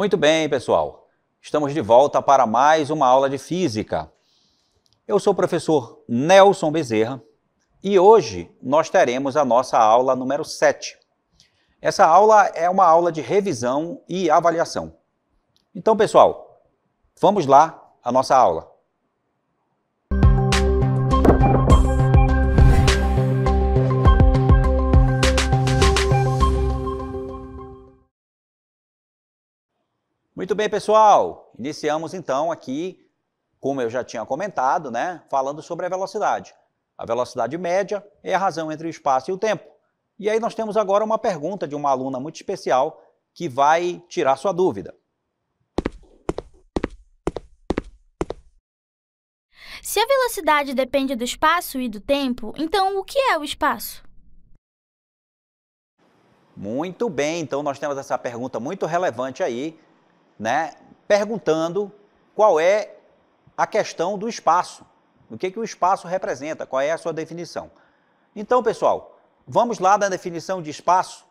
Muito bem, pessoal. Estamos de volta para mais uma aula de física. Eu sou o professor Nelson Bezerra e hoje nós teremos a nossa aula número 7. Essa aula é uma aula de revisão e avaliação. Então, pessoal, vamos lá à nossa aula. Muito bem, pessoal. Iniciamos então aqui, como eu já tinha comentado, né, falando sobre a velocidade. A velocidade média é a razão entre o espaço e o tempo. E aí nós temos agora uma pergunta de uma aluna muito especial que vai tirar sua dúvida. Se a velocidade depende do espaço e do tempo, então o que é o espaço? Muito bem, então nós temos essa pergunta muito relevante aí, né, perguntando qual é a questão do espaço. O que, é que o espaço representa? Qual é a sua definição? Então, pessoal, vamos lá da definição de espaço.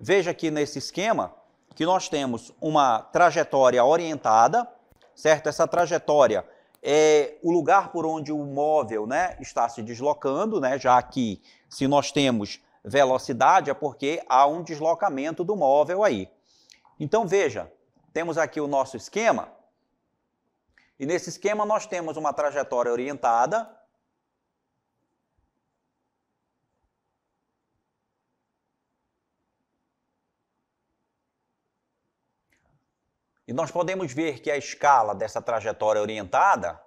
Veja aqui nesse esquema que nós temos uma trajetória orientada, certo? Essa trajetória é o lugar por onde o móvel né, está se deslocando, né? já que se nós temos velocidade é porque há um deslocamento do móvel aí. Então, veja, temos aqui o nosso esquema. E nesse esquema nós temos uma trajetória orientada. E nós podemos ver que a escala dessa trajetória orientada,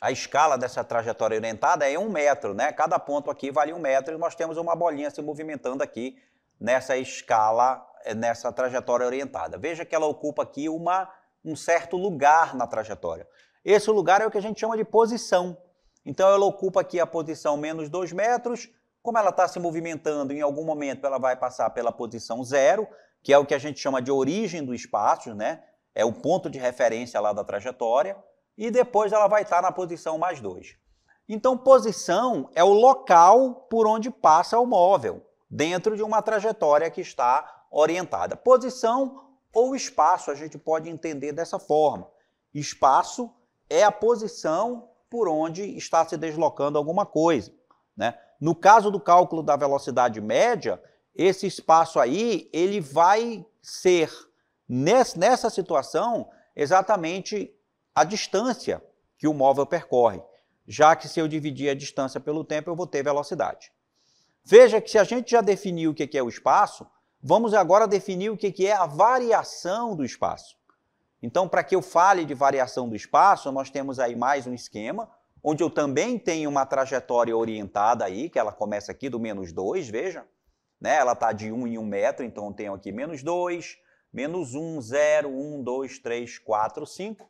a escala dessa trajetória orientada é um metro, né? Cada ponto aqui vale um metro e nós temos uma bolinha se movimentando aqui nessa escala, eh, nessa trajetória orientada. Veja que ela ocupa aqui uma, um certo lugar na trajetória. Esse lugar é o que a gente chama de posição. Então ela ocupa aqui a posição menos 2 metros. Como ela está se movimentando, em algum momento ela vai passar pela posição zero, que é o que a gente chama de origem do espaço, né? É o ponto de referência lá da trajetória. E depois ela vai estar tá na posição mais 2. Então, posição é o local por onde passa o móvel dentro de uma trajetória que está orientada. Posição ou espaço, a gente pode entender dessa forma. Espaço é a posição por onde está se deslocando alguma coisa. Né? No caso do cálculo da velocidade média, esse espaço aí ele vai ser, nessa situação, exatamente a distância que o móvel percorre, já que se eu dividir a distância pelo tempo, eu vou ter velocidade. Veja que se a gente já definiu o que é o espaço, vamos agora definir o que é a variação do espaço. Então, para que eu fale de variação do espaço, nós temos aí mais um esquema, onde eu também tenho uma trajetória orientada aí, que ela começa aqui do menos 2, veja. Né? Ela está de 1 um em 1 um metro, então eu tenho aqui menos 2, menos 1, 0, 1, 2, 3, 4, 5.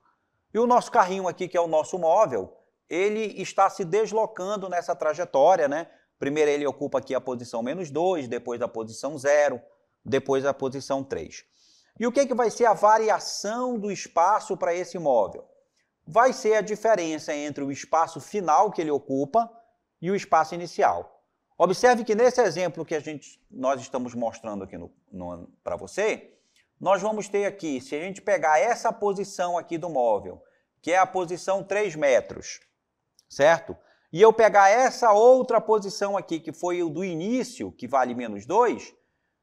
E o nosso carrinho aqui, que é o nosso móvel, ele está se deslocando nessa trajetória, né? Primeiro ele ocupa aqui a posição menos 2, depois a posição 0, depois a posição 3. E o que, que vai ser a variação do espaço para esse móvel? Vai ser a diferença entre o espaço final que ele ocupa e o espaço inicial. Observe que nesse exemplo que a gente, nós estamos mostrando aqui para você, nós vamos ter aqui, se a gente pegar essa posição aqui do móvel, que é a posição 3 metros, certo? e eu pegar essa outra posição aqui, que foi o do início, que vale menos 2,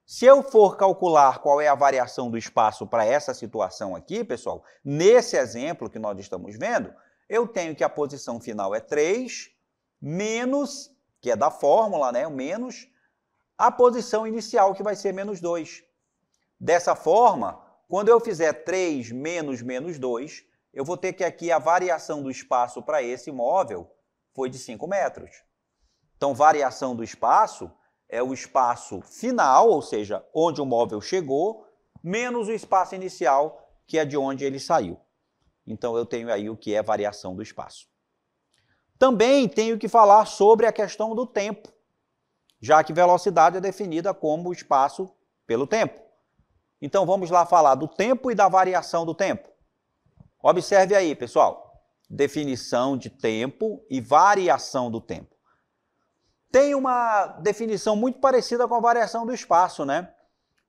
se eu for calcular qual é a variação do espaço para essa situação aqui, pessoal, nesse exemplo que nós estamos vendo, eu tenho que a posição final é 3 menos, que é da fórmula, né, o menos, a posição inicial, que vai ser menos 2. Dessa forma, quando eu fizer 3 menos menos 2, eu vou ter que aqui a variação do espaço para esse imóvel foi de 5 metros. Então, variação do espaço é o espaço final, ou seja, onde o móvel chegou, menos o espaço inicial, que é de onde ele saiu. Então, eu tenho aí o que é variação do espaço. Também tenho que falar sobre a questão do tempo, já que velocidade é definida como espaço pelo tempo. Então, vamos lá falar do tempo e da variação do tempo. Observe aí, pessoal definição de tempo e variação do tempo. Tem uma definição muito parecida com a variação do espaço, né?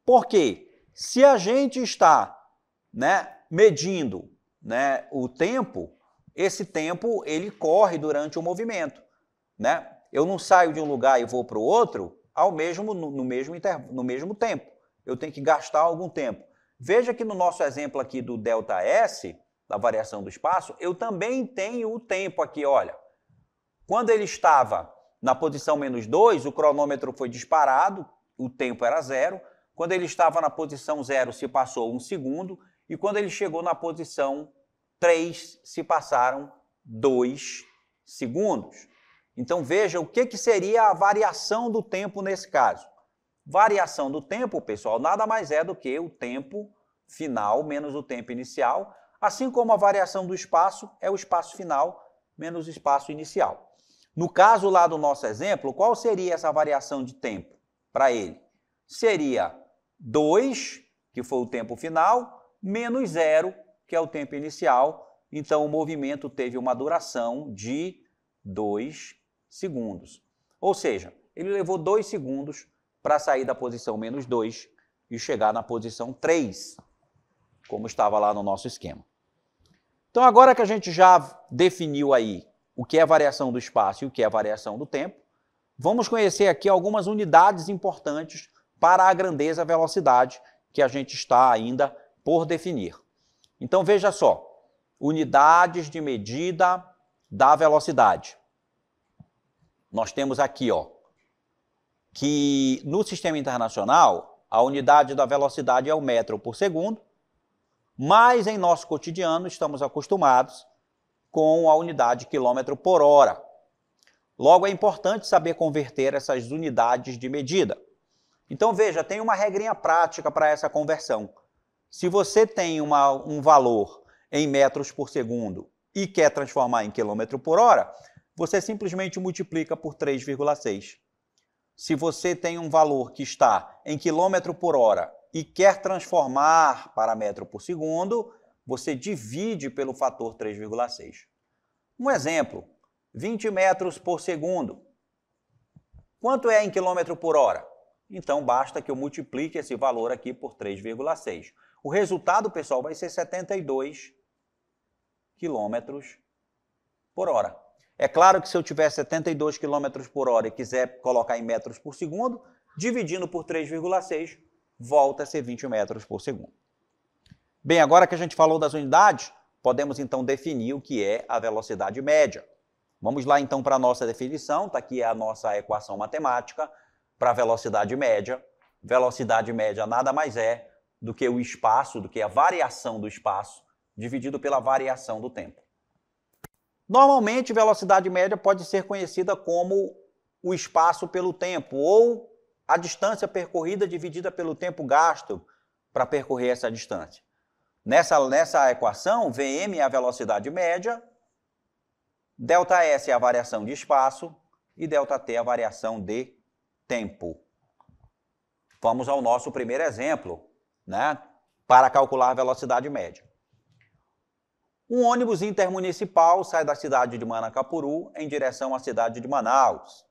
Porque se a gente está, né, medindo, né, o tempo, esse tempo ele corre durante o movimento, né? Eu não saio de um lugar e vou para o outro ao mesmo no, no mesmo inter, no mesmo tempo. Eu tenho que gastar algum tempo. Veja que no nosso exemplo aqui do delta S, da variação do espaço, eu também tenho o tempo aqui, olha. Quando ele estava na posição menos 2, o cronômetro foi disparado, o tempo era zero. Quando ele estava na posição zero, se passou um segundo. E quando ele chegou na posição 3, se passaram dois segundos. Então veja o que, que seria a variação do tempo nesse caso. Variação do tempo, pessoal, nada mais é do que o tempo final menos o tempo inicial assim como a variação do espaço é o espaço final menos o espaço inicial. No caso lá do nosso exemplo, qual seria essa variação de tempo para ele? Seria 2, que foi o tempo final, menos 0, que é o tempo inicial. Então, o movimento teve uma duração de 2 segundos. Ou seja, ele levou 2 segundos para sair da posição menos 2 e chegar na posição 3, como estava lá no nosso esquema. Então, agora que a gente já definiu aí o que é variação do espaço e o que é variação do tempo, vamos conhecer aqui algumas unidades importantes para a grandeza velocidade que a gente está ainda por definir. Então, veja só, unidades de medida da velocidade. Nós temos aqui, ó, que no sistema internacional, a unidade da velocidade é o metro por segundo, mas em nosso cotidiano estamos acostumados com a unidade quilômetro por hora. Logo, é importante saber converter essas unidades de medida. Então, veja, tem uma regrinha prática para essa conversão. Se você tem uma, um valor em metros por segundo e quer transformar em quilômetro por hora, você simplesmente multiplica por 3,6. Se você tem um valor que está em quilômetro por hora e quer transformar para metro por segundo, você divide pelo fator 3,6. Um exemplo, 20 metros por segundo. Quanto é em quilômetro por hora? Então basta que eu multiplique esse valor aqui por 3,6. O resultado, pessoal, vai ser 72 quilômetros por hora. É claro que se eu tiver 72 quilômetros por hora e quiser colocar em metros por segundo, dividindo por 3,6, volta a ser 20 metros por segundo. Bem, agora que a gente falou das unidades, podemos então definir o que é a velocidade média. Vamos lá então para a nossa definição, está aqui a nossa equação matemática para a velocidade média. Velocidade média nada mais é do que o espaço, do que a variação do espaço, dividido pela variação do tempo. Normalmente, velocidade média pode ser conhecida como o espaço pelo tempo, ou a distância percorrida dividida pelo tempo gasto para percorrer essa distância. Nessa, nessa equação, Vm é a velocidade média, ΔS é a variação de espaço e ΔT é a variação de tempo. Vamos ao nosso primeiro exemplo, né, para calcular a velocidade média. Um ônibus intermunicipal sai da cidade de Manacapuru em direção à cidade de Manaus.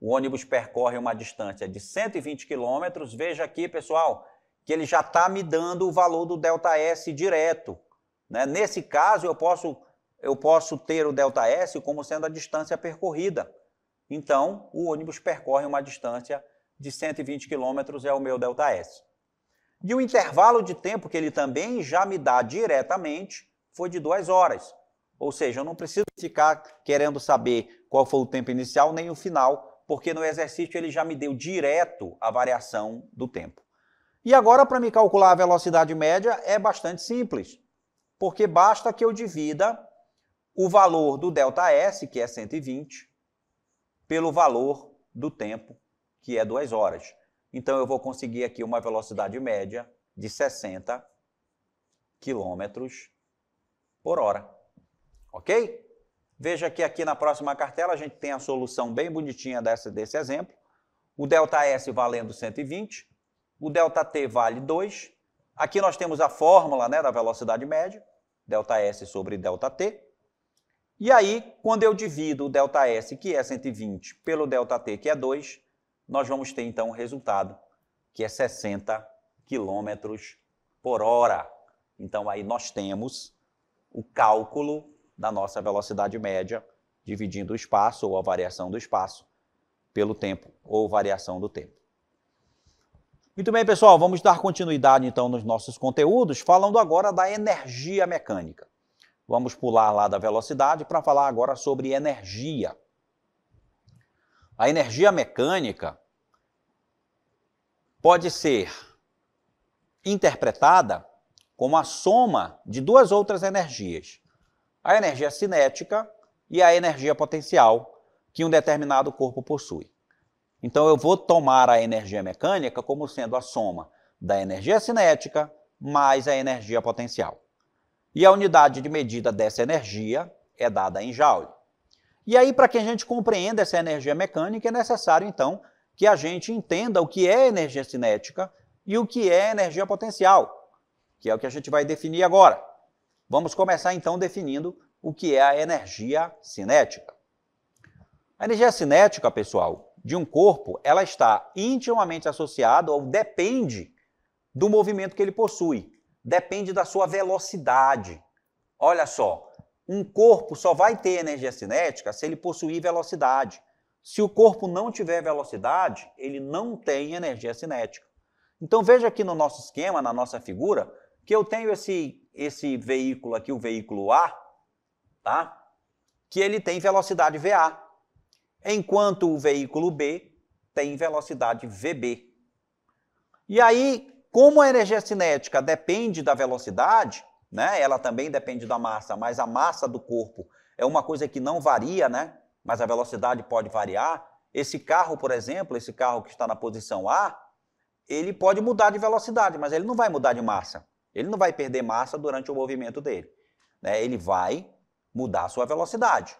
O ônibus percorre uma distância de 120 quilômetros. Veja aqui, pessoal, que ele já está me dando o valor do delta S direto. Né? Nesse caso, eu posso, eu posso ter o delta S como sendo a distância percorrida. Então, o ônibus percorre uma distância de 120 quilômetros é o meu delta S. E o intervalo de tempo que ele também já me dá diretamente foi de duas horas. Ou seja, eu não preciso ficar querendo saber qual foi o tempo inicial nem o final porque no exercício ele já me deu direto a variação do tempo. E agora, para me calcular a velocidade média, é bastante simples, porque basta que eu divida o valor do ΔS, que é 120, pelo valor do tempo, que é 2 horas. Então, eu vou conseguir aqui uma velocidade média de 60 km por hora. Ok? Veja que aqui na próxima cartela a gente tem a solução bem bonitinha dessa, desse exemplo. O delta S valendo 120, o delta T vale 2. Aqui nós temos a fórmula né, da velocidade média, delta S sobre delta T. E aí, quando eu divido o delta S, que é 120, pelo delta T, que é 2, nós vamos ter então o um resultado, que é 60 km por hora. Então aí nós temos o cálculo da nossa velocidade média, dividindo o espaço ou a variação do espaço pelo tempo ou variação do tempo. Muito bem, pessoal, vamos dar continuidade então nos nossos conteúdos, falando agora da energia mecânica. Vamos pular lá da velocidade para falar agora sobre energia. A energia mecânica pode ser interpretada como a soma de duas outras energias, a energia cinética e a energia potencial que um determinado corpo possui. Então eu vou tomar a energia mecânica como sendo a soma da energia cinética mais a energia potencial. E a unidade de medida dessa energia é dada em joule. E aí, para que a gente compreenda essa energia mecânica, é necessário, então, que a gente entenda o que é energia cinética e o que é energia potencial, que é o que a gente vai definir agora. Vamos começar então definindo o que é a energia cinética. A energia cinética, pessoal, de um corpo, ela está intimamente associada ou depende do movimento que ele possui, depende da sua velocidade. Olha só, um corpo só vai ter energia cinética se ele possuir velocidade. Se o corpo não tiver velocidade, ele não tem energia cinética. Então veja aqui no nosso esquema, na nossa figura, que eu tenho esse esse veículo aqui, o veículo A, tá? que ele tem velocidade VA, enquanto o veículo B tem velocidade VB. E aí, como a energia cinética depende da velocidade, né? ela também depende da massa, mas a massa do corpo é uma coisa que não varia, né? mas a velocidade pode variar. Esse carro, por exemplo, esse carro que está na posição A, ele pode mudar de velocidade, mas ele não vai mudar de massa. Ele não vai perder massa durante o movimento dele. Né? Ele vai mudar a sua velocidade.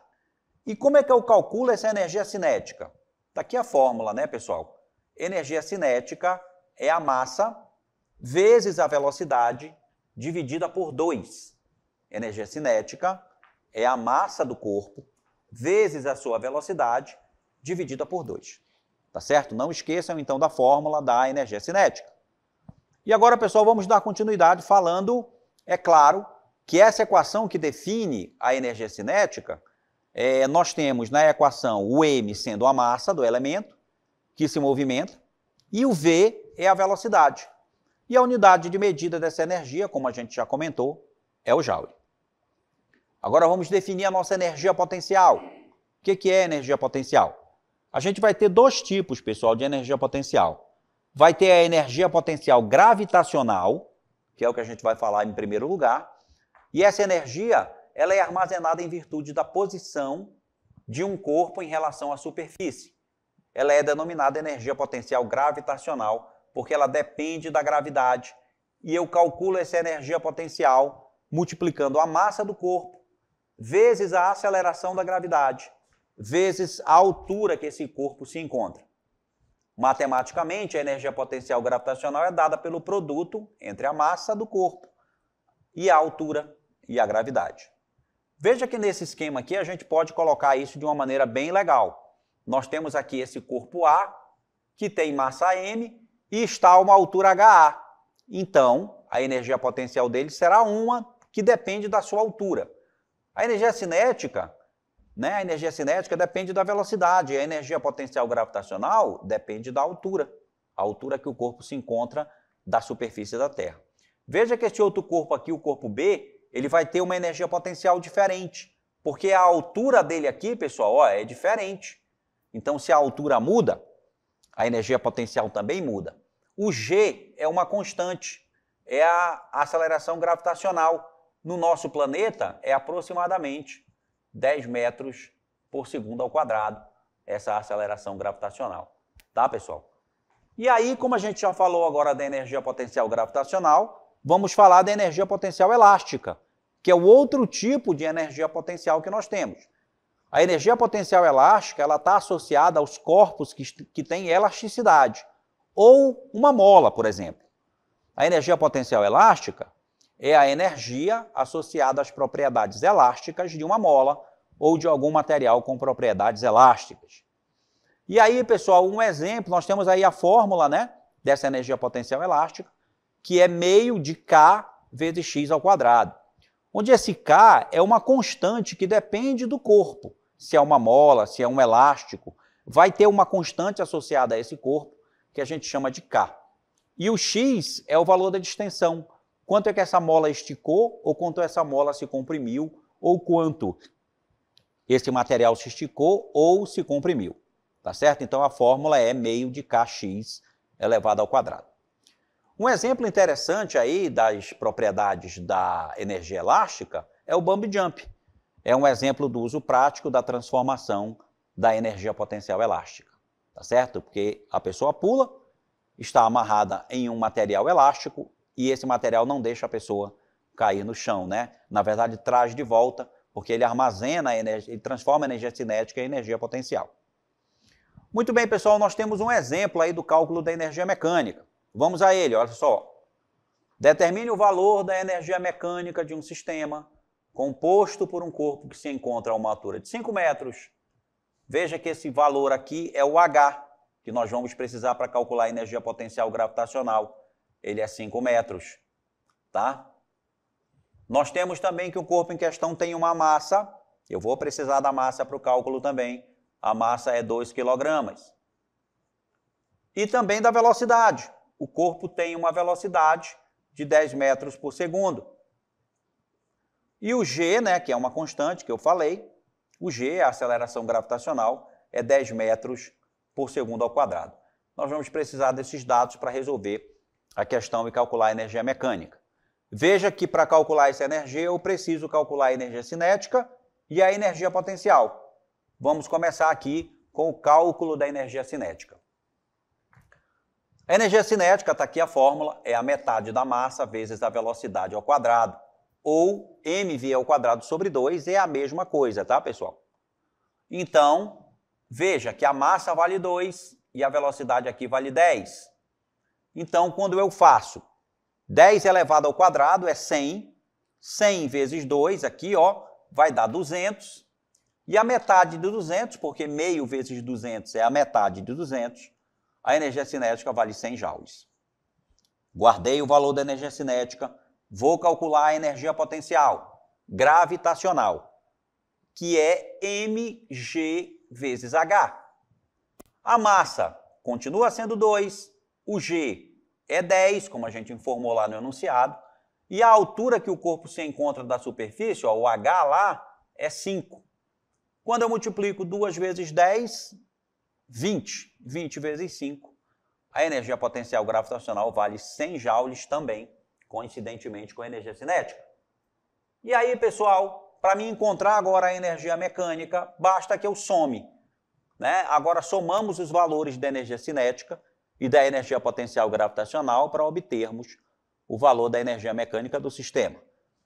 E como é que eu calculo essa energia cinética? Está aqui a fórmula, né, pessoal? Energia cinética é a massa vezes a velocidade dividida por 2. Energia cinética é a massa do corpo vezes a sua velocidade dividida por 2. Tá certo? Não esqueçam então da fórmula da energia cinética. E agora, pessoal, vamos dar continuidade falando, é claro, que essa equação que define a energia cinética, é, nós temos na equação o m sendo a massa do elemento que se movimenta e o v é a velocidade. E a unidade de medida dessa energia, como a gente já comentou, é o joule. Agora vamos definir a nossa energia potencial. O que é energia potencial? A gente vai ter dois tipos, pessoal, de energia potencial vai ter a energia potencial gravitacional, que é o que a gente vai falar em primeiro lugar, e essa energia ela é armazenada em virtude da posição de um corpo em relação à superfície. Ela é denominada energia potencial gravitacional, porque ela depende da gravidade. E eu calculo essa energia potencial multiplicando a massa do corpo vezes a aceleração da gravidade, vezes a altura que esse corpo se encontra. Matematicamente, a energia potencial gravitacional é dada pelo produto entre a massa do corpo e a altura e a gravidade. Veja que nesse esquema aqui a gente pode colocar isso de uma maneira bem legal. Nós temos aqui esse corpo A, que tem massa m e está a uma altura HA. Então, a energia potencial dele será uma que depende da sua altura. A energia cinética né? A energia cinética depende da velocidade, a energia potencial gravitacional depende da altura, a altura que o corpo se encontra da superfície da Terra. Veja que este outro corpo aqui, o corpo B, ele vai ter uma energia potencial diferente, porque a altura dele aqui, pessoal, ó, é diferente. Então, se a altura muda, a energia potencial também muda. O G é uma constante, é a aceleração gravitacional. No nosso planeta, é aproximadamente 10 metros por segundo ao quadrado, essa aceleração gravitacional. Tá, pessoal? E aí, como a gente já falou agora da energia potencial gravitacional, vamos falar da energia potencial elástica, que é o outro tipo de energia potencial que nós temos. A energia potencial elástica ela está associada aos corpos que, que têm elasticidade, ou uma mola, por exemplo. A energia potencial elástica é a energia associada às propriedades elásticas de uma mola ou de algum material com propriedades elásticas. E aí, pessoal, um exemplo, nós temos aí a fórmula, né, dessa energia potencial elástica, que é meio de K vezes x ao quadrado. Onde esse K é uma constante que depende do corpo, se é uma mola, se é um elástico, vai ter uma constante associada a esse corpo, que a gente chama de K. E o x é o valor da distensão, quanto é que essa mola esticou, ou quanto essa mola se comprimiu, ou quanto esse material se esticou ou se comprimiu. Tá certo? Então a fórmula é meio de kx elevado ao quadrado. Um exemplo interessante aí das propriedades da energia elástica é o bump jump. É um exemplo do uso prático da transformação da energia potencial elástica. Tá certo? Porque a pessoa pula, está amarrada em um material elástico, e esse material não deixa a pessoa cair no chão, né? Na verdade, traz de volta, porque ele armazena, ele transforma a energia cinética em energia potencial. Muito bem, pessoal, nós temos um exemplo aí do cálculo da energia mecânica. Vamos a ele, olha só. Determine o valor da energia mecânica de um sistema composto por um corpo que se encontra a uma altura de 5 metros. Veja que esse valor aqui é o H, que nós vamos precisar para calcular a energia potencial gravitacional ele é 5 metros, tá? Nós temos também que o corpo em questão tem uma massa, eu vou precisar da massa para o cálculo também, a massa é 2 kg. E também da velocidade, o corpo tem uma velocidade de 10 metros por segundo. E o g, né, que é uma constante que eu falei, o g, a aceleração gravitacional, é 10 metros por segundo ao quadrado. Nós vamos precisar desses dados para resolver a questão de calcular a energia mecânica. Veja que para calcular essa energia, eu preciso calcular a energia cinética e a energia potencial. Vamos começar aqui com o cálculo da energia cinética. A energia cinética, está aqui a fórmula, é a metade da massa vezes a velocidade ao quadrado, ou mv ao quadrado sobre 2 é a mesma coisa, tá, pessoal? Então, veja que a massa vale 2 e a velocidade aqui vale 10. Então, quando eu faço 10 elevado ao quadrado é 100, 100 vezes 2 aqui, ó, vai dar 200. E a metade de 200, porque meio vezes 200 é a metade de 200, a energia cinética vale 100 joules. Guardei o valor da energia cinética, vou calcular a energia potencial gravitacional, que é mg vezes h. A massa continua sendo 2, o G é 10, como a gente informou lá no enunciado, e a altura que o corpo se encontra da superfície, ó, o H lá, é 5. Quando eu multiplico 2 vezes 10, 20. 20 vezes 5, a energia potencial gravitacional vale 100 joules também, coincidentemente com a energia cinética. E aí, pessoal, para me encontrar agora a energia mecânica, basta que eu some. Né? Agora somamos os valores da energia cinética e da energia potencial gravitacional para obtermos o valor da energia mecânica do sistema.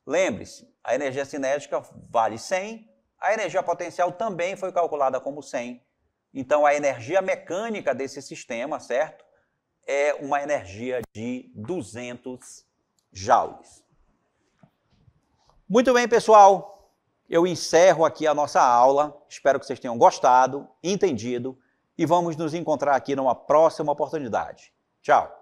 Lembre-se, a energia cinética vale 100, a energia potencial também foi calculada como 100. Então, a energia mecânica desse sistema, certo? É uma energia de 200 joules. Muito bem, pessoal. Eu encerro aqui a nossa aula. Espero que vocês tenham gostado, entendido e vamos nos encontrar aqui numa próxima oportunidade. Tchau!